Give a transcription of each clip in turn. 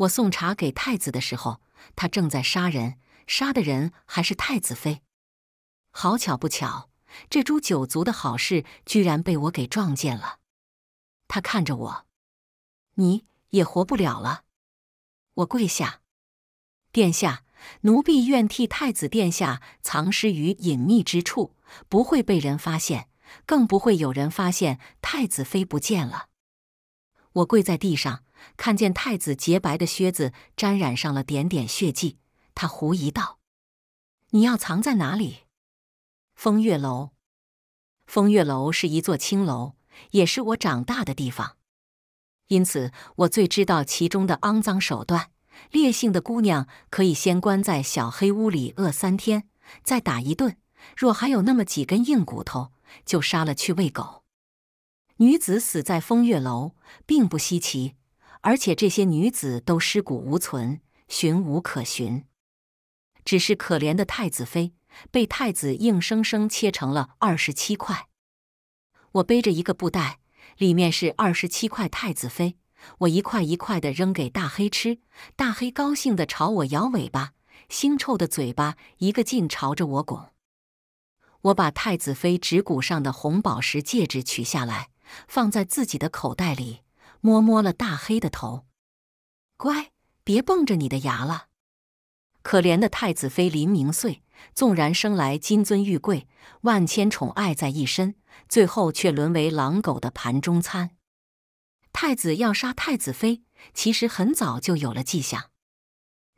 我送茶给太子的时候，他正在杀人，杀的人还是太子妃。好巧不巧，这株九族的好事居然被我给撞见了。他看着我，你也活不了了。我跪下，殿下，奴婢愿替太子殿下藏尸于隐秘之处，不会被人发现，更不会有人发现太子妃不见了。我跪在地上，看见太子洁白的靴子沾染上了点点血迹。他狐疑道：“你要藏在哪里？”“风月楼。”“风月楼是一座青楼，也是我长大的地方，因此我最知道其中的肮脏手段。烈性的姑娘可以先关在小黑屋里饿三天，再打一顿；若还有那么几根硬骨头，就杀了去喂狗。”女子死在风月楼，并不稀奇，而且这些女子都尸骨无存，寻无可寻。只是可怜的太子妃，被太子硬生生切成了二十七块。我背着一个布袋，里面是二十七块太子妃，我一块一块的扔给大黑吃，大黑高兴的朝我摇尾巴，腥臭的嘴巴一个劲朝着我拱。我把太子妃指骨上的红宝石戒指取下来。放在自己的口袋里，摸摸了大黑的头，乖，别蹦着你的牙了。可怜的太子妃林明岁，纵然生来金尊玉贵，万千宠爱在一身，最后却沦为狼狗的盘中餐。太子要杀太子妃，其实很早就有了迹象。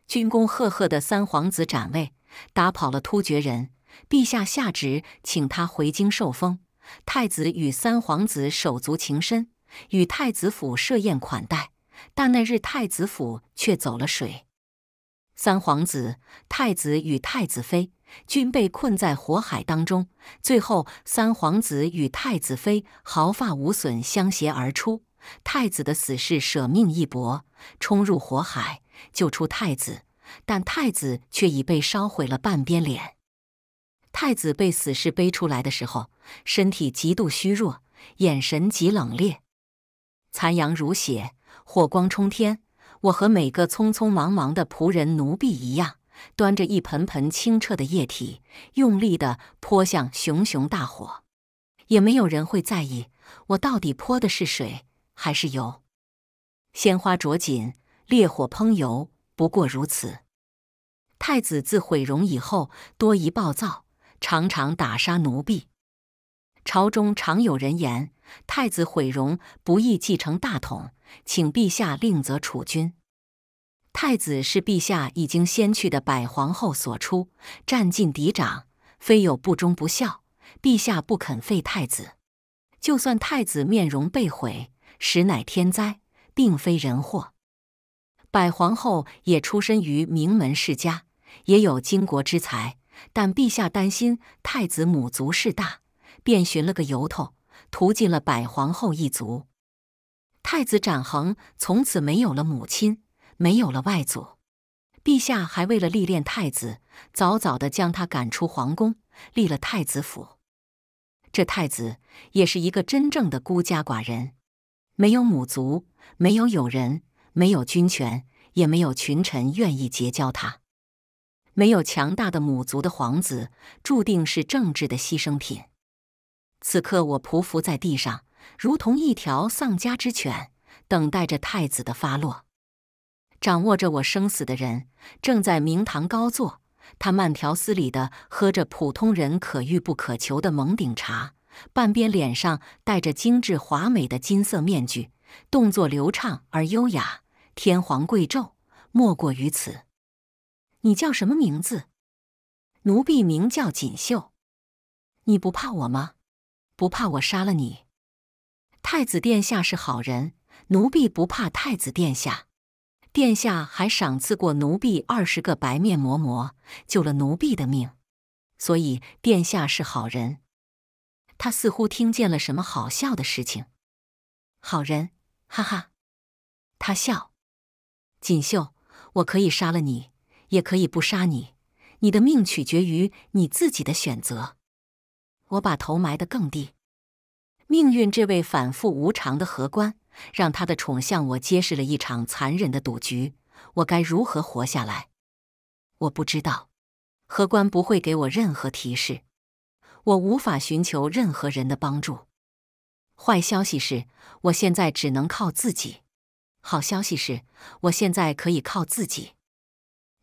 军功赫赫的三皇子展位打跑了突厥人，陛下下旨请他回京受封。太子与三皇子手足情深，与太子府设宴款待，但那日太子府却走了水。三皇子、太子与太子妃均被困在火海当中，最后三皇子与太子妃毫发无损相携而出。太子的死士舍命一搏，冲入火海救出太子，但太子却已被烧毁了半边脸。太子被死士背出来的时候，身体极度虚弱，眼神极冷冽。残阳如血，火光冲天。我和每个匆匆忙忙的仆人奴婢一样，端着一盆盆清澈的液体，用力地泼向熊熊大火。也没有人会在意我到底泼的是水还是油。鲜花着锦，烈火烹油，不过如此。太子自毁容以后，多疑暴躁。常常打杀奴婢，朝中常有人言太子毁容不宜继承大统，请陛下另择储君。太子是陛下已经先去的百皇后所出，占尽嫡长，非有不忠不孝，陛下不肯废太子。就算太子面容被毁，实乃天灾，并非人祸。百皇后也出身于名门世家，也有经国之才。但陛下担心太子母族势大，便寻了个由头，屠尽了百皇后一族。太子展衡从此没有了母亲，没有了外祖。陛下还为了历练太子，早早的将他赶出皇宫，立了太子府。这太子也是一个真正的孤家寡人，没有母族，没有友人，没有军权，也没有群臣愿意结交他。没有强大的母族的皇子，注定是政治的牺牲品。此刻我匍匐在地上，如同一条丧家之犬，等待着太子的发落。掌握着我生死的人正在明堂高坐，他慢条斯理地喝着普通人可遇不可求的蒙顶茶，半边脸上戴着精致华美的金色面具，动作流畅而优雅，天皇贵胄莫过于此。你叫什么名字？奴婢名叫锦绣。你不怕我吗？不怕我杀了你？太子殿下是好人，奴婢不怕太子殿下。殿下还赏赐过奴婢二十个白面膜馍，救了奴婢的命，所以殿下是好人。他似乎听见了什么好笑的事情，好人，哈哈，他笑。锦绣，我可以杀了你。也可以不杀你，你的命取决于你自己的选择。我把头埋得更低。命运这位反复无常的荷官，让他的宠向我揭示了一场残忍的赌局。我该如何活下来？我不知道。荷官不会给我任何提示，我无法寻求任何人的帮助。坏消息是，我现在只能靠自己。好消息是，我现在可以靠自己。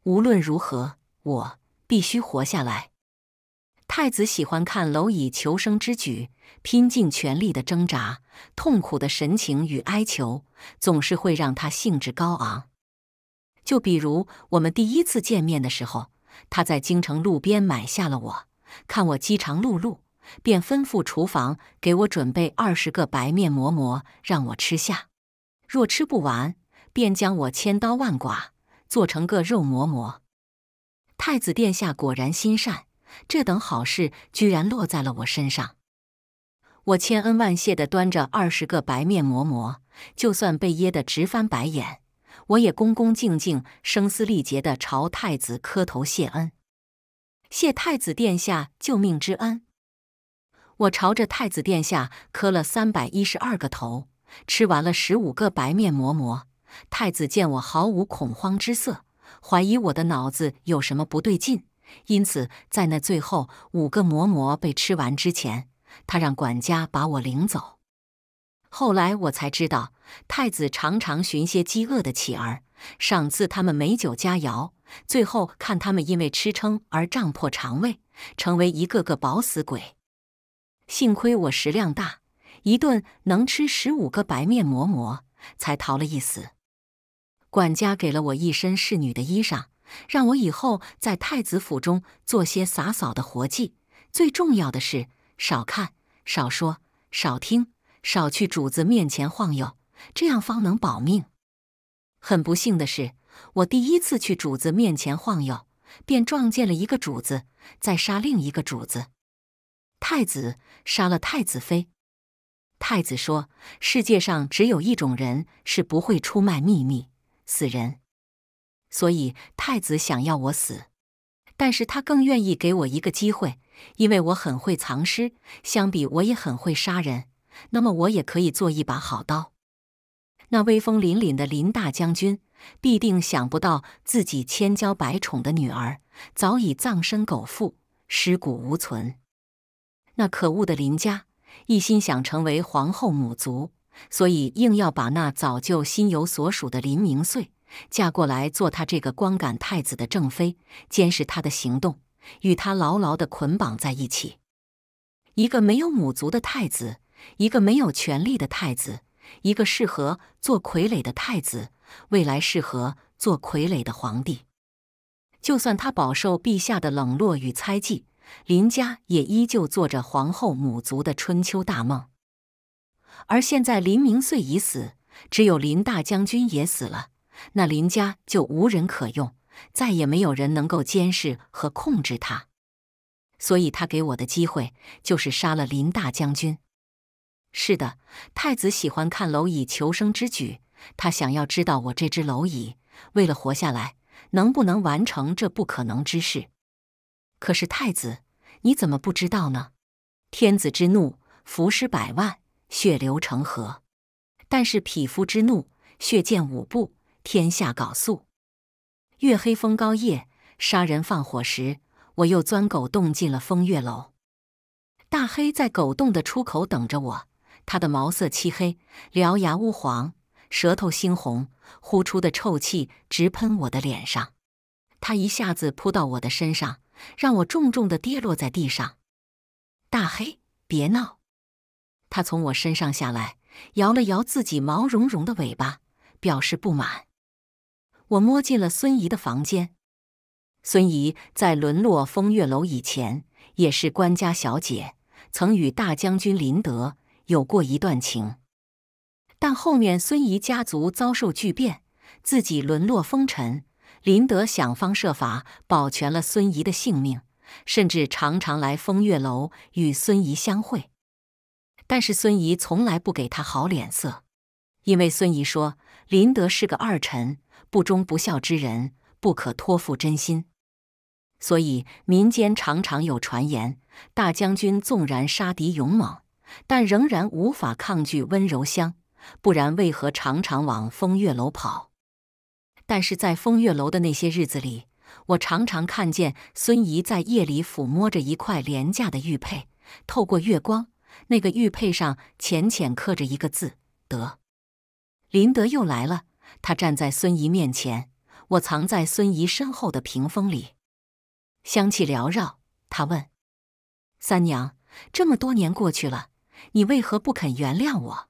无论如何，我必须活下来。太子喜欢看蝼蚁求生之举，拼尽全力的挣扎，痛苦的神情与哀求，总是会让他兴致高昂。就比如我们第一次见面的时候，他在京城路边买下了我，看我饥肠辘辘，便吩咐厨房给我准备二十个白面馍馍，让我吃下。若吃不完，便将我千刀万剐。做成个肉馍馍，太子殿下果然心善，这等好事居然落在了我身上。我千恩万谢的端着二十个白面馍馍，就算被噎得直翻白眼，我也恭恭敬敬、声嘶力竭的朝太子磕头谢恩，谢太子殿下救命之恩。我朝着太子殿下磕了三百一十二个头，吃完了十五个白面馍馍。太子见我毫无恐慌之色，怀疑我的脑子有什么不对劲，因此在那最后五个馍馍被吃完之前，他让管家把我领走。后来我才知道，太子常常寻些饥饿的乞儿，赏赐他们美酒佳肴，最后看他们因为吃撑而胀破肠胃，成为一个个饱死鬼。幸亏我食量大，一顿能吃十五个白面馍馍，才逃了一死。管家给了我一身侍女的衣裳，让我以后在太子府中做些洒扫的活计。最重要的是，少看、少说、少听、少去主子面前晃悠，这样方能保命。很不幸的是，我第一次去主子面前晃悠，便撞见了一个主子在杀另一个主子。太子杀了太子妃。太子说：“世界上只有一种人是不会出卖秘密。”死人，所以太子想要我死，但是他更愿意给我一个机会，因为我很会藏尸，相比我也很会杀人，那么我也可以做一把好刀。那威风凛凛的林大将军必定想不到，自己千娇百宠的女儿早已葬身狗腹，尸骨无存。那可恶的林家，一心想成为皇后母族。所以，硬要把那早就心有所属的林明穗嫁过来做他这个光杆太子的正妃，监视他的行动，与他牢牢地捆绑在一起。一个没有母族的太子，一个没有权力的太子，一个适合做傀儡的太子，未来适合做傀儡的皇帝。就算他饱受陛下的冷落与猜忌，林家也依旧做着皇后母族的春秋大梦。而现在林明岁已死，只有林大将军也死了，那林家就无人可用，再也没有人能够监视和控制他。所以他给我的机会就是杀了林大将军。是的，太子喜欢看蝼蚁求生之举，他想要知道我这只蝼蚁为了活下来，能不能完成这不可能之事。可是太子，你怎么不知道呢？天子之怒，伏尸百万。血流成河，但是匹夫之怒，血溅五步，天下缟素。月黑风高夜，杀人放火时，我又钻狗洞进了风月楼。大黑在狗洞的出口等着我，他的毛色漆黑，獠牙乌黄，舌头猩红，呼出的臭气直喷我的脸上。他一下子扑到我的身上，让我重重的跌落在地上。大黑，别闹！他从我身上下来，摇了摇自己毛茸茸的尾巴，表示不满。我摸进了孙怡的房间。孙怡在沦落风月楼以前，也是官家小姐，曾与大将军林德有过一段情。但后面孙怡家族遭受巨变，自己沦落风尘。林德想方设法保全了孙怡的性命，甚至常常来风月楼与孙怡相会。但是孙怡从来不给他好脸色，因为孙怡说林德是个二臣，不忠不孝之人，不可托付真心。所以民间常常有传言：大将军纵然杀敌勇猛，但仍然无法抗拒温柔乡，不然为何常常往风月楼跑？但是在风月楼的那些日子里，我常常看见孙怡在夜里抚摸着一块廉价的玉佩，透过月光。那个玉佩上浅浅刻着一个字“德”，林德又来了。他站在孙姨面前，我藏在孙姨身后的屏风里，香气缭绕。他问：“三娘，这么多年过去了，你为何不肯原谅我？”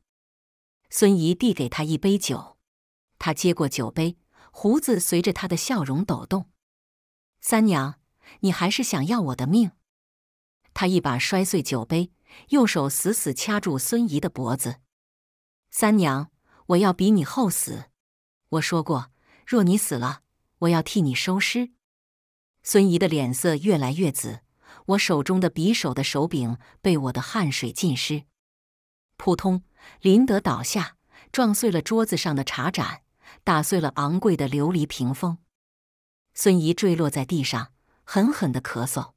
孙姨递给他一杯酒，他接过酒杯，胡子随着他的笑容抖动。“三娘，你还是想要我的命？”他一把摔碎酒杯。右手死死掐住孙姨的脖子，三娘，我要比你后死。我说过，若你死了，我要替你收尸。孙姨的脸色越来越紫，我手中的匕首的手柄被我的汗水浸湿。扑通，林德倒下，撞碎了桌子上的茶盏，打碎了昂贵的琉璃屏风。孙姨坠落在地上，狠狠地咳嗽。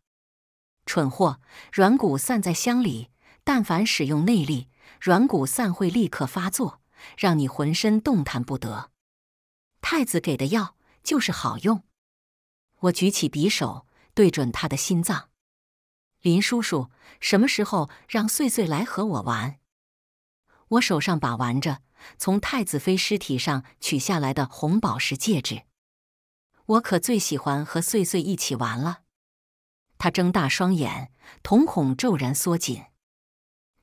蠢货，软骨散在箱里。但凡使用内力，软骨散会立刻发作，让你浑身动弹不得。太子给的药就是好用。我举起匕首，对准他的心脏。林叔叔，什么时候让穗穗来和我玩？我手上把玩着从太子妃尸体上取下来的红宝石戒指。我可最喜欢和穗穗一起玩了。他睁大双眼，瞳孔骤然缩紧。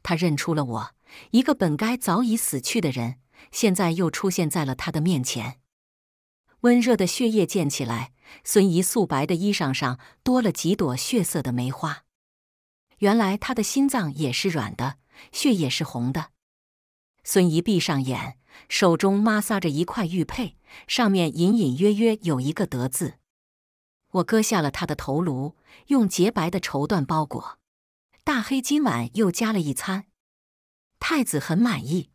他认出了我，一个本该早已死去的人，现在又出现在了他的面前。温热的血液溅起来，孙怡素白的衣裳上多了几朵血色的梅花。原来他的心脏也是软的，血也是红的。孙怡闭上眼，手中摩挲着一块玉佩，上面隐隐约约有一个“德”字。我割下了他的头颅，用洁白的绸缎包裹。大黑今晚又加了一餐，太子很满意。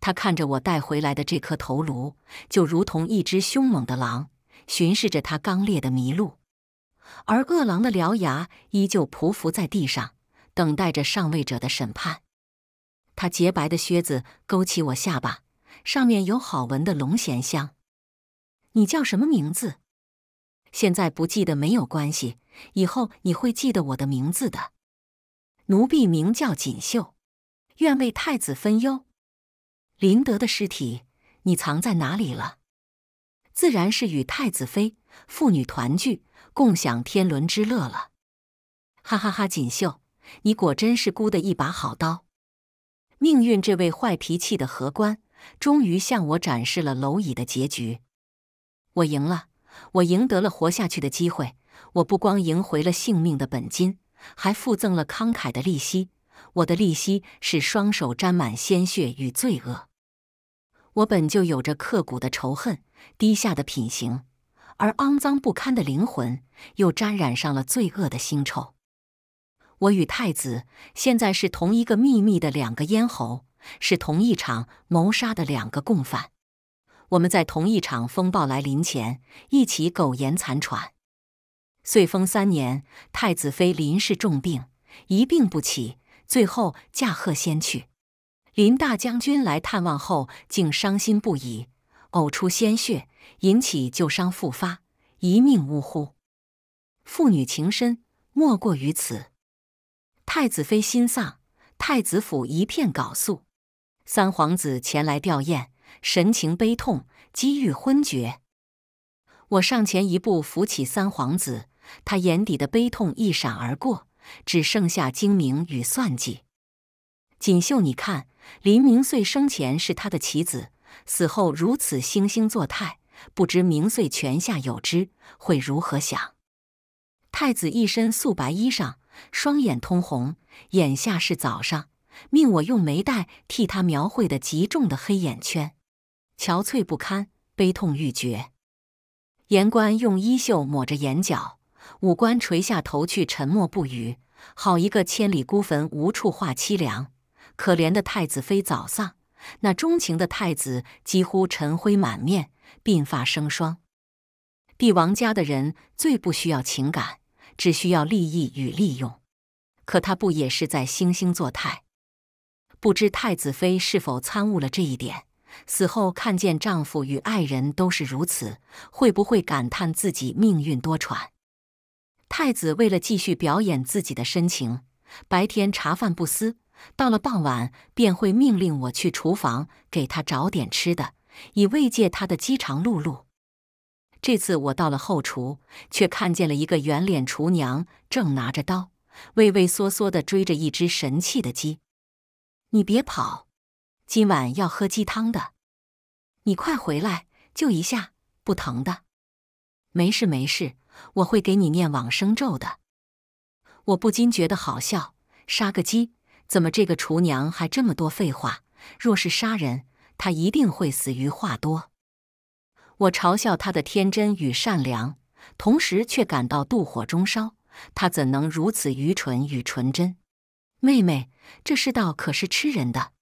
他看着我带回来的这颗头颅，就如同一只凶猛的狼巡视着他刚烈的麋鹿，而饿狼的獠牙依旧匍匐在地上，等待着上位者的审判。他洁白的靴子勾起我下巴，上面有好闻的龙涎香。你叫什么名字？现在不记得没有关系，以后你会记得我的名字的。奴婢名叫锦绣，愿为太子分忧。林德的尸体你藏在哪里了？自然是与太子妃父女团聚，共享天伦之乐了。哈哈哈！锦绣，你果真是孤的一把好刀。命运这位坏脾气的荷官，终于向我展示了蝼蚁的结局。我赢了。我赢得了活下去的机会。我不光赢回了性命的本金，还附赠了慷慨的利息。我的利息是双手沾满鲜血与罪恶。我本就有着刻骨的仇恨、低下的品行，而肮脏不堪的灵魂又沾染上了罪恶的腥臭。我与太子现在是同一个秘密的两个咽喉，是同一场谋杀的两个共犯。我们在同一场风暴来临前一起苟延残喘。岁丰三年，太子妃林氏重病，一病不起，最后驾鹤仙去。林大将军来探望后，竟伤心不已，呕出鲜血，引起旧伤复发，一命呜呼。父女情深，莫过于此。太子妃心丧，太子府一片缟素。三皇子前来吊唁。神情悲痛，几欲昏厥。我上前一步扶起三皇子，他眼底的悲痛一闪而过，只剩下精明与算计。锦绣，你看，林明岁生前是他的棋子，死后如此惺惺作态，不知明岁泉下有知会如何想？太子一身素白衣裳，双眼通红，眼下是早上，命我用眉黛替他描绘的极重的黑眼圈。憔悴不堪，悲痛欲绝。言官用衣袖抹着眼角，武官垂下头去，沉默不语。好一个千里孤坟，无处话凄凉。可怜的太子妃早丧，那钟情的太子几乎尘灰满面，鬓发生霜。帝王家的人最不需要情感，只需要利益与利用。可他不也是在惺惺作态？不知太子妃是否参悟了这一点？死后看见丈夫与爱人都是如此，会不会感叹自己命运多舛？太子为了继续表演自己的深情，白天茶饭不思，到了傍晚便会命令我去厨房给他找点吃的，以慰藉他的饥肠辘辘。这次我到了后厨，却看见了一个圆脸厨娘正拿着刀，畏畏缩缩地追着一只神气的鸡：“你别跑！”今晚要喝鸡汤的，你快回来就一下，不疼的，没事没事，我会给你念往生咒的。我不禁觉得好笑，杀个鸡，怎么这个厨娘还这么多废话？若是杀人，她一定会死于话多。我嘲笑她的天真与善良，同时却感到妒火中烧。她怎能如此愚蠢与纯真？妹妹，这世道可是吃人的。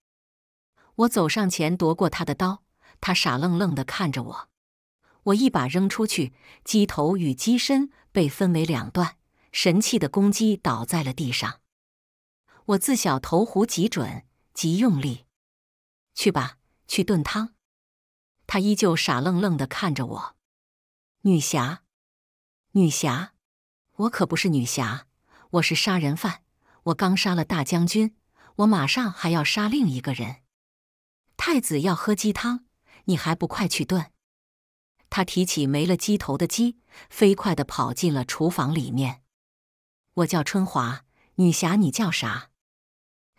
我走上前夺过他的刀，他傻愣愣的看着我。我一把扔出去，鸡头与鸡身被分为两段，神气的公鸡倒在了地上。我自小投壶极准，极用力。去吧，去炖汤。他依旧傻愣愣的看着我。女侠，女侠，我可不是女侠，我是杀人犯。我刚杀了大将军，我马上还要杀另一个人。太子要喝鸡汤，你还不快去炖？他提起没了鸡头的鸡，飞快的跑进了厨房里面。我叫春华，女侠你叫啥？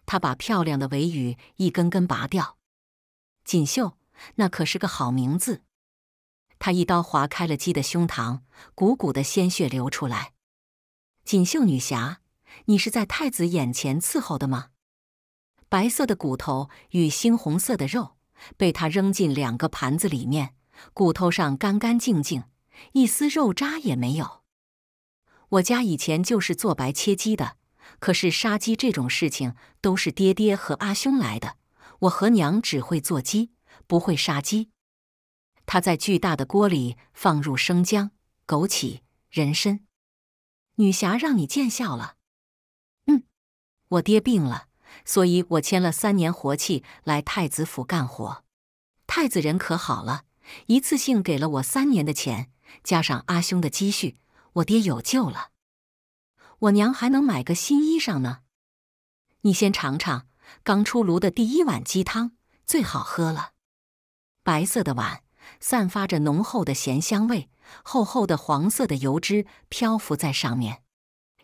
他把漂亮的尾羽一根根拔掉。锦绣，那可是个好名字。他一刀划开了鸡的胸膛，鼓鼓的鲜血流出来。锦绣女侠，你是在太子眼前伺候的吗？白色的骨头与猩红色的肉被他扔进两个盘子里面，骨头上干干净净，一丝肉渣也没有。我家以前就是做白切鸡的，可是杀鸡这种事情都是爹爹和阿兄来的，我和娘只会做鸡，不会杀鸡。他在巨大的锅里放入生姜、枸杞、人参。女侠让你见笑了。嗯，我爹病了。所以我签了三年活契来太子府干活，太子人可好了，一次性给了我三年的钱，加上阿兄的积蓄，我爹有救了，我娘还能买个新衣裳呢。你先尝尝刚出炉的第一碗鸡汤，最好喝了。白色的碗散发着浓厚的咸香味，厚厚的黄色的油脂漂浮在上面。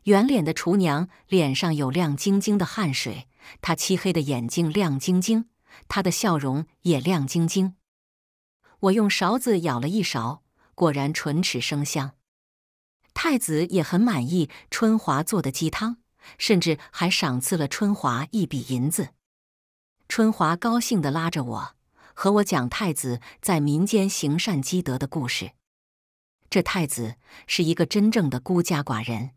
圆脸的厨娘脸上有亮晶晶的汗水。他漆黑的眼睛亮晶晶，他的笑容也亮晶晶。我用勺子舀了一勺，果然唇齿生香。太子也很满意春华做的鸡汤，甚至还赏赐了春华一笔银子。春华高兴地拉着我，和我讲太子在民间行善积德的故事。这太子是一个真正的孤家寡人，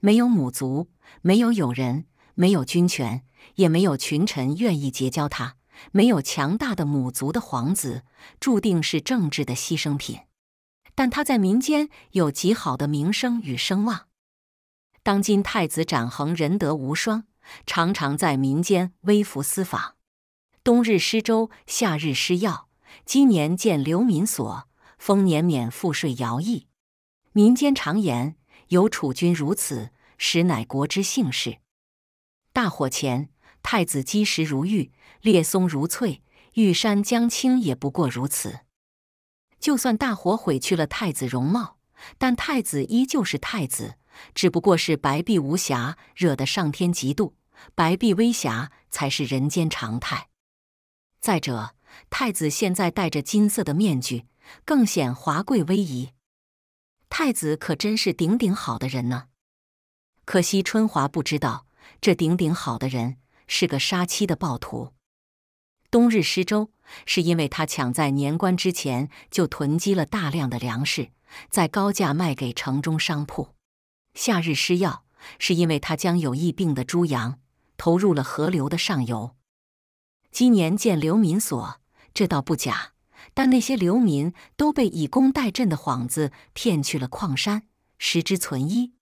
没有母族，没有友人。没有军权，也没有群臣愿意结交他。没有强大的母族的皇子，注定是政治的牺牲品。但他在民间有极好的名声与声望。当今太子展恒仁德无双，常常在民间微服私访，冬日施粥，夏日施药，今年建流民所，丰年免赋税徭役。民间常言：“有储君如此，实乃国之幸事。”大火前，太子积石如玉，列松如翠，玉山江青也不过如此。就算大火毁去了太子容貌，但太子依旧是太子，只不过是白璧无瑕惹得上天嫉妒，白璧微瑕才是人间常态。再者，太子现在戴着金色的面具，更显华贵威仪。太子可真是顶顶好的人呢。可惜春华不知道。这顶顶好的人是个杀妻的暴徒。冬日施粥，是因为他抢在年关之前就囤积了大量的粮食，在高价卖给城中商铺。夏日施药，是因为他将有疫病的猪羊投入了河流的上游。今年建流民所，这倒不假，但那些流民都被以工代赈的幌子骗去了矿山，食之存一。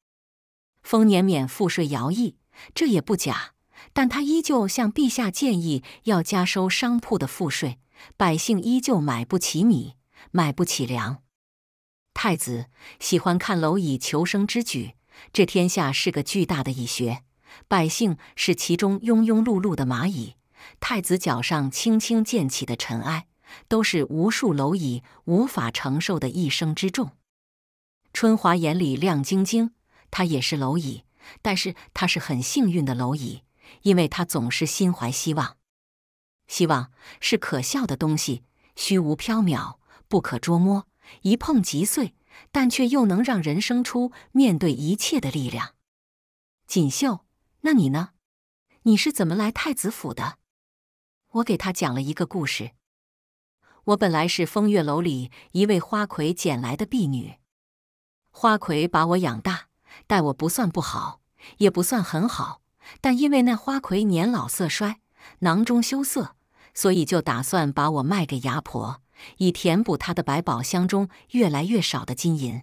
丰年免赋税徭役。这也不假，但他依旧向陛下建议要加收商铺的赋税，百姓依旧买不起米，买不起粮。太子喜欢看蝼蚁求生之举，这天下是个巨大的蚁穴，百姓是其中庸庸碌碌的蚂蚁。太子脚上轻轻溅起的尘埃，都是无数蝼蚁无法承受的一生之重。春华眼里亮晶晶，她也是蝼蚁。但是他是很幸运的蝼蚁，因为他总是心怀希望。希望是可笑的东西，虚无缥缈，不可捉摸，一碰即碎，但却又能让人生出面对一切的力量。锦绣，那你呢？你是怎么来太子府的？我给他讲了一个故事。我本来是风月楼里一位花魁捡来的婢女，花魁把我养大。待我不算不好，也不算很好，但因为那花魁年老色衰，囊中羞涩，所以就打算把我卖给牙婆，以填补她的百宝箱中越来越少的金银。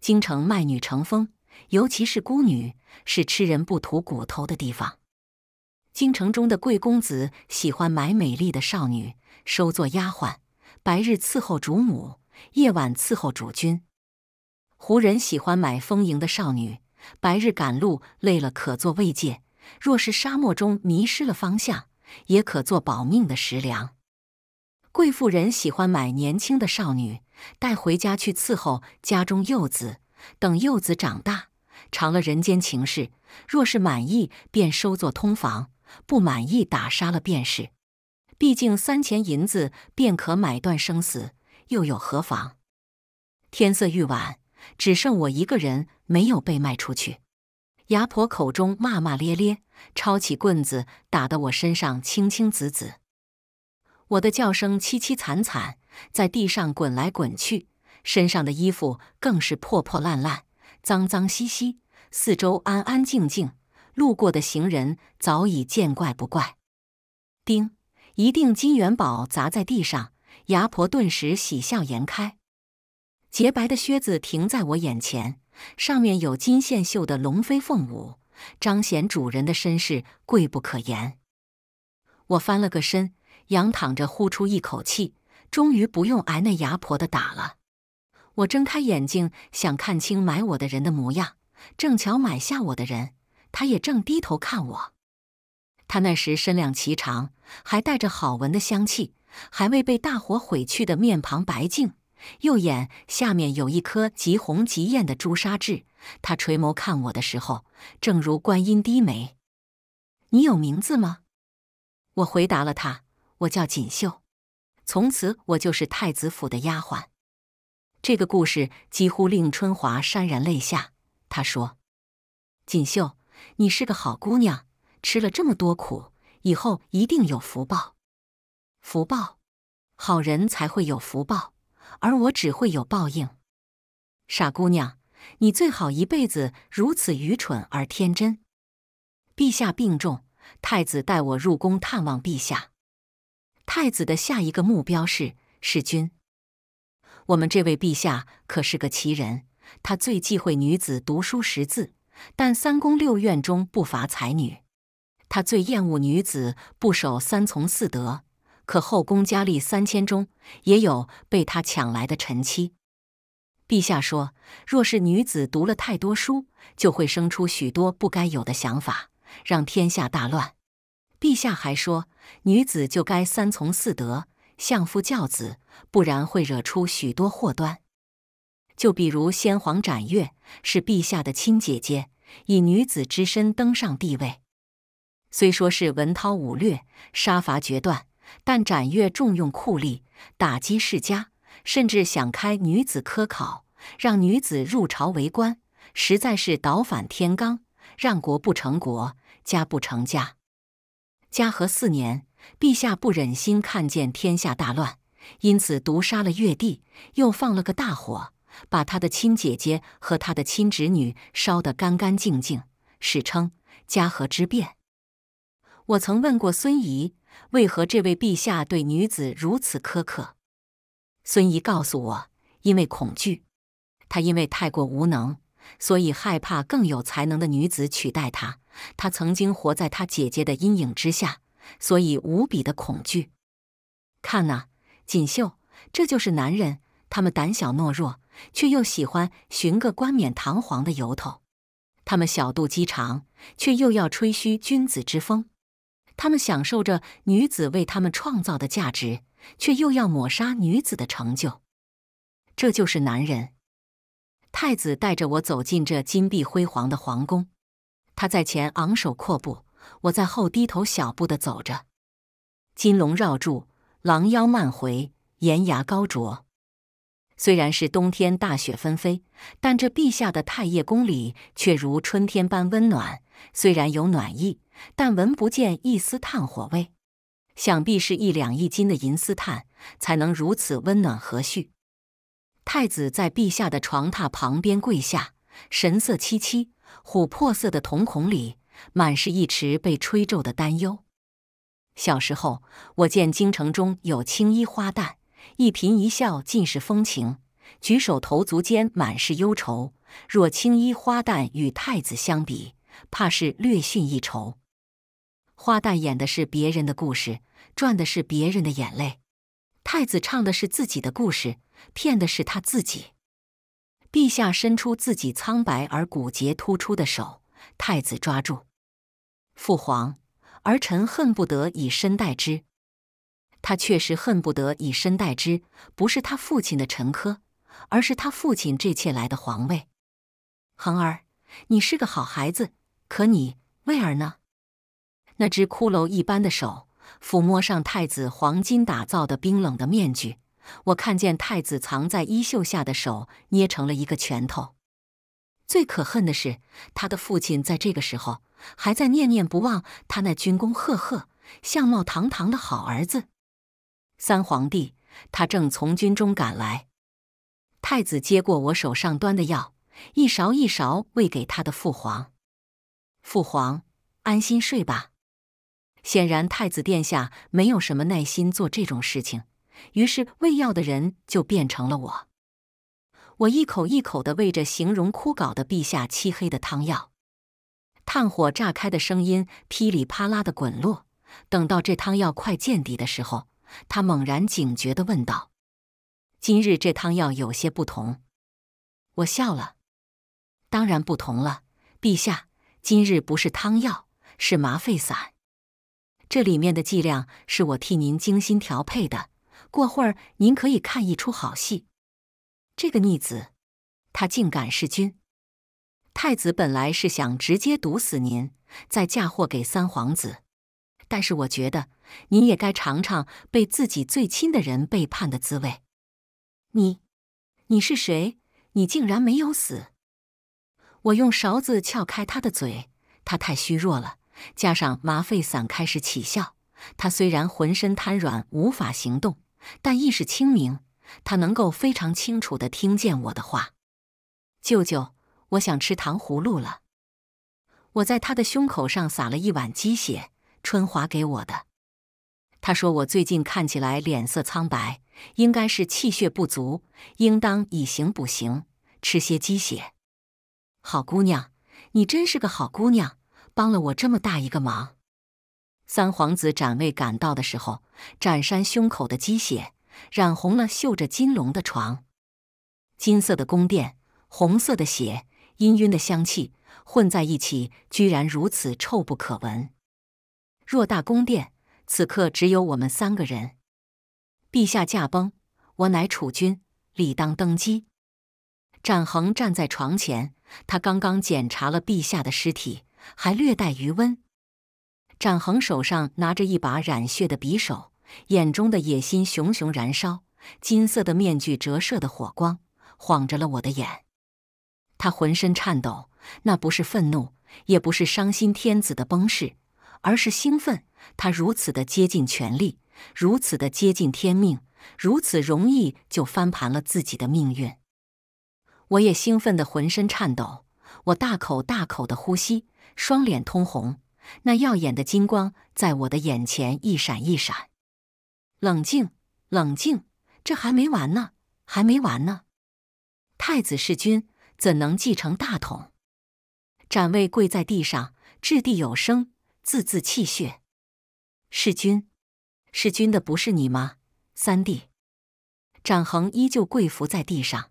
京城卖女成风，尤其是孤女，是吃人不吐骨头的地方。京城中的贵公子喜欢买美丽的少女，收做丫鬟，白日伺候主母，夜晚伺候主君。胡人喜欢买丰盈的少女，白日赶路累了可做慰藉；若是沙漠中迷失了方向，也可做保命的食粮。贵妇人喜欢买年轻的少女，带回家去伺候家中幼子，等幼子长大，尝了人间情事，若是满意便收作通房，不满意打杀了便是。毕竟三钱银子便可买断生死，又有何妨？天色愈晚。只剩我一个人没有被卖出去，牙婆口中骂骂咧咧，抄起棍子打得我身上青青紫紫。我的叫声凄凄惨惨，在地上滚来滚去，身上的衣服更是破破烂烂、脏脏兮兮。四周安安静静，路过的行人早已见怪不怪。叮，一锭金元宝砸在地上，牙婆顿时喜笑颜开。洁白的靴子停在我眼前，上面有金线绣的龙飞凤舞，彰显主人的身世贵不可言。我翻了个身，仰躺着呼出一口气，终于不用挨那牙婆的打了。我睁开眼睛，想看清买我的人的模样，正巧买下我的人，他也正低头看我。他那时身量颀长，还带着好闻的香气，还未被大火毁去的面庞白净。右眼下面有一颗极红极艳的朱砂痣。他垂眸看我的时候，正如观音低眉。你有名字吗？我回答了他：“我叫锦绣。”从此，我就是太子府的丫鬟。这个故事几乎令春华潸然泪下。她说：“锦绣，你是个好姑娘，吃了这么多苦，以后一定有福报。福报，好人才会有福报。”而我只会有报应，傻姑娘，你最好一辈子如此愚蠢而天真。陛下病重，太子带我入宫探望陛下。太子的下一个目标是弑君。我们这位陛下可是个奇人，他最忌讳女子读书识字，但三宫六院中不乏才女。他最厌恶女子不守三从四德。可后宫佳丽三千中，也有被他抢来的臣妻。陛下说，若是女子读了太多书，就会生出许多不该有的想法，让天下大乱。陛下还说，女子就该三从四德，相夫教子，不然会惹出许多祸端。就比如先皇展月是陛下的亲姐姐，以女子之身登上帝位，虽说是文韬武略，杀伐决断。但展月重用酷吏，打击世家，甚至想开女子科考，让女子入朝为官，实在是倒反天罡，让国不成国，家不成家。嘉禾四年，陛下不忍心看见天下大乱，因此毒杀了越帝，又放了个大火，把他的亲姐姐和他的亲侄女烧得干干净净，史称嘉禾之变。我曾问过孙怡。为何这位陛下对女子如此苛刻？孙怡告诉我，因为恐惧。他因为太过无能，所以害怕更有才能的女子取代他。他曾经活在他姐姐的阴影之下，所以无比的恐惧。看呐，锦绣，这就是男人。他们胆小懦弱，却又喜欢寻个冠冕堂皇的由头。他们小肚鸡肠，却又要吹嘘君子之风。他们享受着女子为他们创造的价值，却又要抹杀女子的成就。这就是男人。太子带着我走进这金碧辉煌的皇宫，他在前昂首阔步，我在后低头小步的走着。金龙绕柱，狼腰漫回，檐牙高卓。虽然是冬天，大雪纷飞，但这陛下的太液宫里却如春天般温暖。虽然有暖意。但闻不见一丝炭火味，想必是一两一斤的银丝炭才能如此温暖和煦。太子在陛下的床榻旁边跪下，神色凄凄，琥珀色的瞳孔里满是一池被吹皱的担忧。小时候，我见京城中有青衣花旦，一颦一笑尽是风情，举手投足间满是忧愁。若青衣花旦与太子相比，怕是略逊一筹。花旦演的是别人的故事，赚的是别人的眼泪；太子唱的是自己的故事，骗的是他自己。陛下伸出自己苍白而骨节突出的手，太子抓住。父皇，儿臣恨不得以身代之。他确实恨不得以身代之，不是他父亲的陈疴，而是他父亲这妾来的皇位。恒儿，你是个好孩子，可你魏儿呢？那只骷髅一般的手抚摸上太子黄金打造的冰冷的面具，我看见太子藏在衣袖下的手捏成了一个拳头。最可恨的是，他的父亲在这个时候还在念念不忘他那军功赫赫、相貌堂堂的好儿子。三皇帝他正从军中赶来，太子接过我手上端的药，一勺一勺喂给他的父皇。父皇，安心睡吧。显然，太子殿下没有什么耐心做这种事情，于是喂药的人就变成了我。我一口一口的喂着形容枯槁的陛下漆黑的汤药，炭火炸开的声音噼里啪啦的滚落。等到这汤药快见底的时候，他猛然警觉的问道：“今日这汤药有些不同。”我笑了：“当然不同了，陛下，今日不是汤药，是麻沸散。”这里面的剂量是我替您精心调配的，过会儿您可以看一出好戏。这个逆子，他竟敢弑君！太子本来是想直接毒死您，再嫁祸给三皇子，但是我觉得您也该尝尝被自己最亲的人背叛的滋味。你，你是谁？你竟然没有死！我用勺子撬开他的嘴，他太虚弱了。加上麻沸散开始起效，他虽然浑身瘫软无法行动，但意识清明。他能够非常清楚地听见我的话。舅舅，我想吃糖葫芦了。我在他的胸口上撒了一碗鸡血，春华给我的。他说我最近看起来脸色苍白，应该是气血不足，应当以形补形，吃些鸡血。好姑娘，你真是个好姑娘。帮了我这么大一个忙。三皇子展卫赶到的时候，展山胸口的鸡血染红了绣着金龙的床，金色的宫殿，红色的血，氤氲的香气混在一起，居然如此臭不可闻。偌大宫殿，此刻只有我们三个人。陛下驾崩，我乃储君，理当登基。展恒站在床前，他刚刚检查了陛下的尸体。还略带余温。展恒手上拿着一把染血的匕首，眼中的野心熊熊燃烧。金色的面具折射的火光晃着了我的眼。他浑身颤抖，那不是愤怒，也不是伤心，天子的崩逝，而是兴奋。他如此的接近权力，如此的接近天命，如此容易就翻盘了自己的命运。我也兴奋的浑身颤抖，我大口大口的呼吸。双脸通红，那耀眼的金光在我的眼前一闪一闪。冷静，冷静，这还没完呢，还没完呢！太子弑君，怎能继承大统？展位跪在地上，掷地有声，字字泣血：“弑君，弑君的不是你吗，三弟？”展恒依旧跪伏在地上：“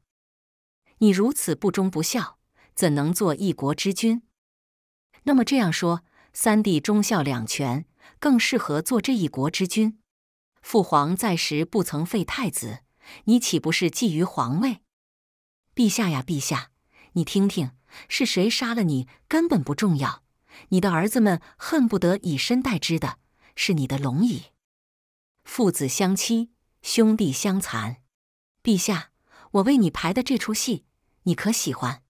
你如此不忠不孝，怎能做一国之君？”那么这样说，三弟忠孝两全，更适合做这一国之君。父皇在时不曾废太子，你岂不是觊觎皇位？陛下呀，陛下，你听听，是谁杀了你根本不重要，你的儿子们恨不得以身代之的，是你的龙椅。父子相欺，兄弟相残。陛下，我为你排的这出戏，你可喜欢？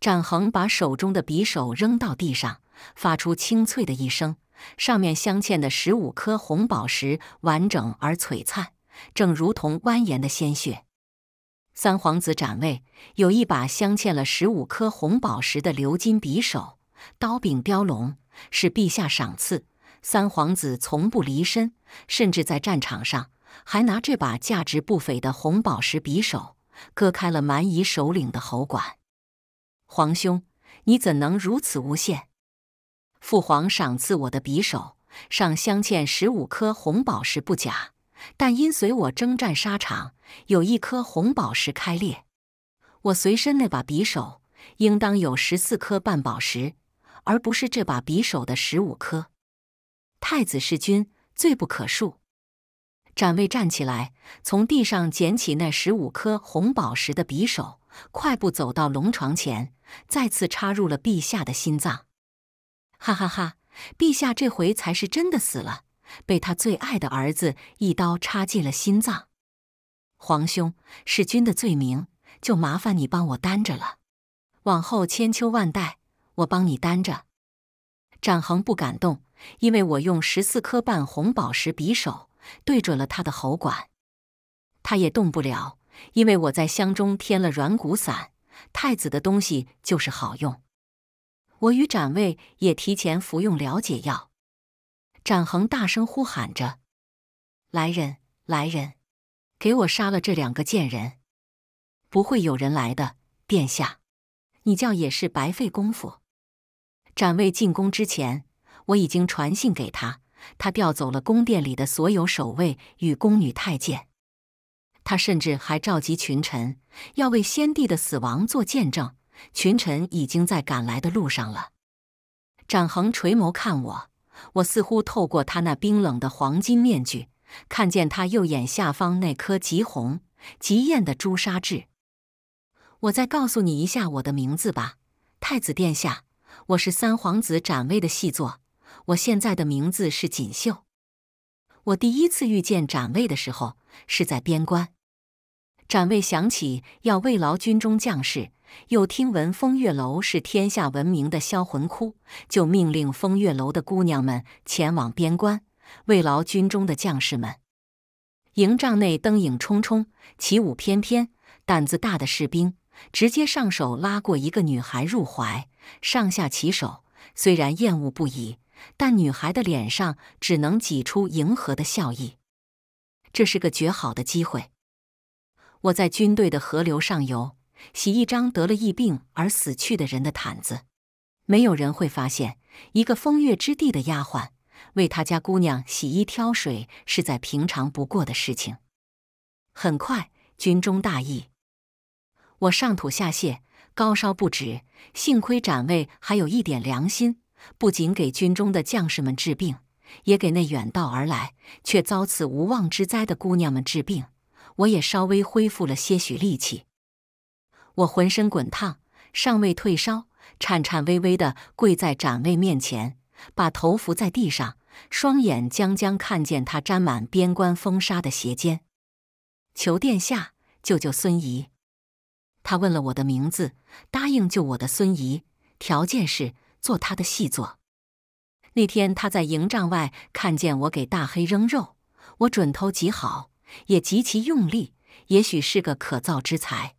展恒把手中的匕首扔到地上，发出清脆的一声。上面镶嵌的十五颗红宝石完整而璀璨，正如同蜿蜒的鲜血。三皇子展位有一把镶嵌了十五颗红宝石的鎏金匕首，刀柄雕龙，是陛下赏赐。三皇子从不离身，甚至在战场上还拿这把价值不菲的红宝石匕首割开了蛮夷首领的喉管。皇兄，你怎能如此诬陷？父皇赏赐我的匕首上镶嵌十五颗红宝石不假，但因随我征战沙场，有一颗红宝石开裂。我随身那把匕首应当有十四颗半宝石，而不是这把匕首的十五颗。太子弑君，罪不可恕。展卫站起来，从地上捡起那十五颗红宝石的匕首。快步走到龙床前，再次插入了陛下的心脏。哈哈哈！陛下这回才是真的死了，被他最爱的儿子一刀插进了心脏。皇兄，弑君的罪名就麻烦你帮我担着了。往后千秋万代，我帮你担着。展恒不敢动，因为我用十四颗半红宝石匕首对准了他的喉管，他也动不了。因为我在箱中添了软骨散，太子的东西就是好用。我与展卫也提前服用了解药。展恒大声呼喊着：“来人，来人，给我杀了这两个贱人！”不会有人来的，殿下，你叫也是白费功夫。展卫进宫之前，我已经传信给他，他调走了宫殿里的所有守卫与宫女太监。他甚至还召集群臣，要为先帝的死亡做见证。群臣已经在赶来的路上了。展恒垂眸看我，我似乎透过他那冰冷的黄金面具，看见他右眼下方那颗极红极艳的朱砂痣。我再告诉你一下我的名字吧，太子殿下，我是三皇子展位的细作，我现在的名字是锦绣。我第一次遇见展位的时候，是在边关。展位想起要慰劳军中将士，又听闻风月楼是天下闻名的销魂窟，就命令风月楼的姑娘们前往边关慰劳军中的将士们。营帐内灯影冲冲，旗舞翩翩，胆子大的士兵直接上手拉过一个女孩入怀，上下其手。虽然厌恶不已，但女孩的脸上只能挤出迎合的笑意。这是个绝好的机会。我在军队的河流上游洗一张得了疫病而死去的人的毯子，没有人会发现一个风月之地的丫鬟为他家姑娘洗衣挑水是再平常不过的事情。很快，军中大疫，我上吐下泻，高烧不止。幸亏展卫还有一点良心，不仅给军中的将士们治病，也给那远道而来却遭此无妄之灾的姑娘们治病。我也稍微恢复了些许力气，我浑身滚烫，尚未退烧，颤颤巍巍的跪在展位面前，把头伏在地上，双眼将将看见他沾满边关风沙的鞋尖。求殿下救救孙怡！他问了我的名字，答应救我的孙怡，条件是做他的细作。那天他在营帐外看见我给大黑扔肉，我准头极好。也极其用力，也许是个可造之材。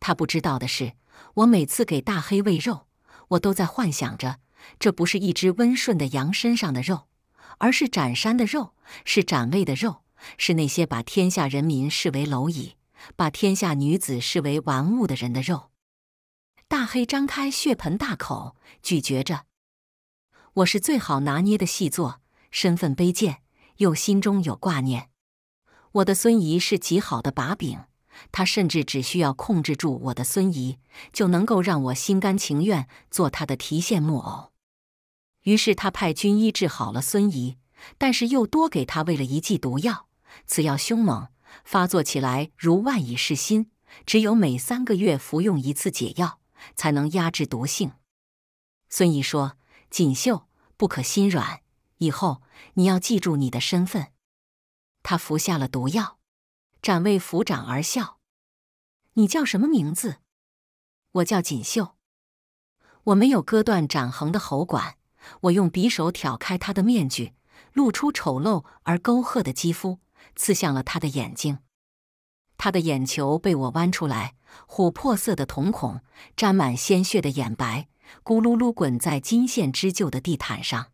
他不知道的是，我每次给大黑喂肉，我都在幻想着，这不是一只温顺的羊身上的肉，而是斩山的肉，是斩位的肉，是那些把天下人民视为蝼蚁、把天下女子视为玩物的人的肉。大黑张开血盆大口咀嚼着。我是最好拿捏的细作，身份卑贱，又心中有挂念。我的孙姨是极好的把柄，她甚至只需要控制住我的孙姨，就能够让我心甘情愿做她的提线木偶。于是他派军医治好了孙姨，但是又多给她喂了一剂毒药。此药凶猛，发作起来如万蚁噬心，只有每三个月服用一次解药，才能压制毒性。孙姨说：“锦绣，不可心软，以后你要记住你的身份。”他服下了毒药，展卫抚掌而笑：“你叫什么名字？”“我叫锦绣。”“我没有割断展恒的喉管，我用匕首挑开他的面具，露出丑陋而沟壑的肌肤，刺向了他的眼睛。他的眼球被我剜出来，琥珀色的瞳孔沾满鲜血的眼白，咕噜噜滚在金线织就的地毯上。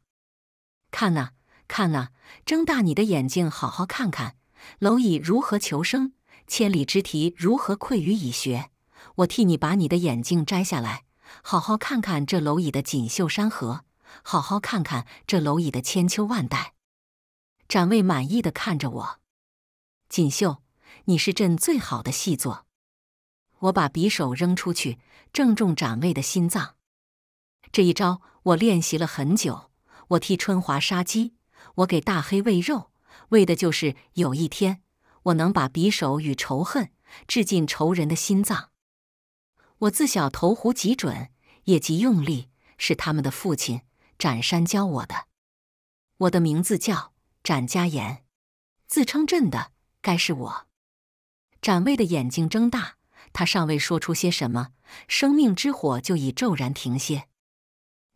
看呐！”看呐，睁大你的眼睛，好好看看，蝼蚁如何求生，千里之堤如何溃于蚁穴。我替你把你的眼睛摘下来，好好看看这蝼蚁的锦绣山河，好好看看这蝼蚁的千秋万代。展卫满意的看着我，锦绣，你是朕最好的细作。我把匕首扔出去，正中展卫的心脏。这一招我练习了很久。我替春华杀鸡。我给大黑喂肉，为的就是有一天我能把匕首与仇恨置进仇人的心脏。我自小投壶极准，也极用力，是他们的父亲展山教我的。我的名字叫展家言，自称朕的该是我。展卫的眼睛睁大，他尚未说出些什么，生命之火就已骤然停歇。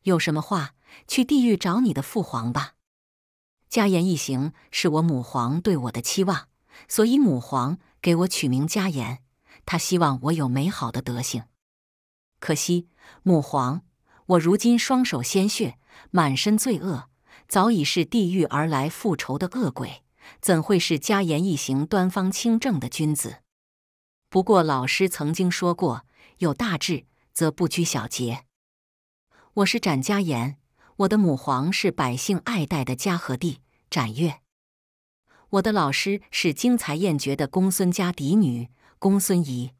有什么话，去地狱找你的父皇吧。嘉言一行是我母皇对我的期望，所以母皇给我取名嘉言，他希望我有美好的德行。可惜母皇，我如今双手鲜血，满身罪恶，早已是地狱而来复仇的恶鬼，怎会是嘉言一行端方清正的君子？不过老师曾经说过，有大志则不拘小节。我是展嘉言。我的母皇是百姓爱戴的嘉和帝展越，我的老师是精才艳绝的公孙家嫡女公孙仪，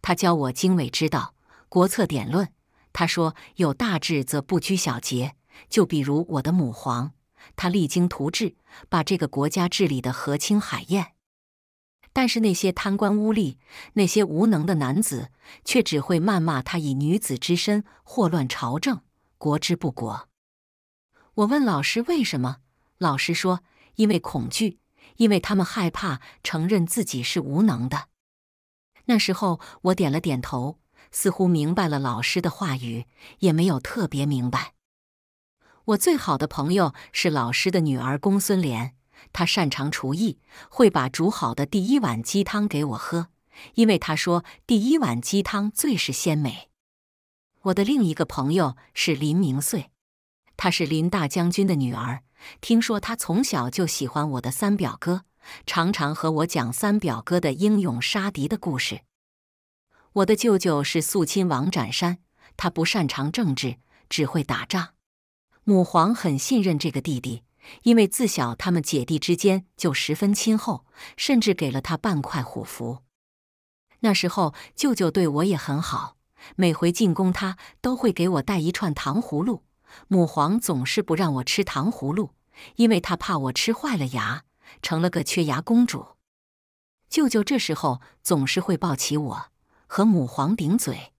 他教我经纬之道、国策典论。他说：“有大志则不拘小节。”就比如我的母皇，她励精图治，把这个国家治理的河清海晏。但是那些贪官污吏、那些无能的男子，却只会谩骂他以女子之身祸乱朝政。国之不国。我问老师为什么，老师说：“因为恐惧，因为他们害怕承认自己是无能的。”那时候我点了点头，似乎明白了老师的话语，也没有特别明白。我最好的朋友是老师的女儿公孙莲，她擅长厨艺，会把煮好的第一碗鸡汤给我喝，因为她说第一碗鸡汤最是鲜美。我的另一个朋友是林明岁，他是林大将军的女儿。听说他从小就喜欢我的三表哥，常常和我讲三表哥的英勇杀敌的故事。我的舅舅是肃亲王展山，他不擅长政治，只会打仗。母皇很信任这个弟弟，因为自小他们姐弟之间就十分亲厚，甚至给了他半块虎符。那时候，舅舅对我也很好。每回进宫，她都会给我带一串糖葫芦。母皇总是不让我吃糖葫芦，因为她怕我吃坏了牙，成了个缺牙公主。舅舅这时候总是会抱起我，和母皇顶嘴：“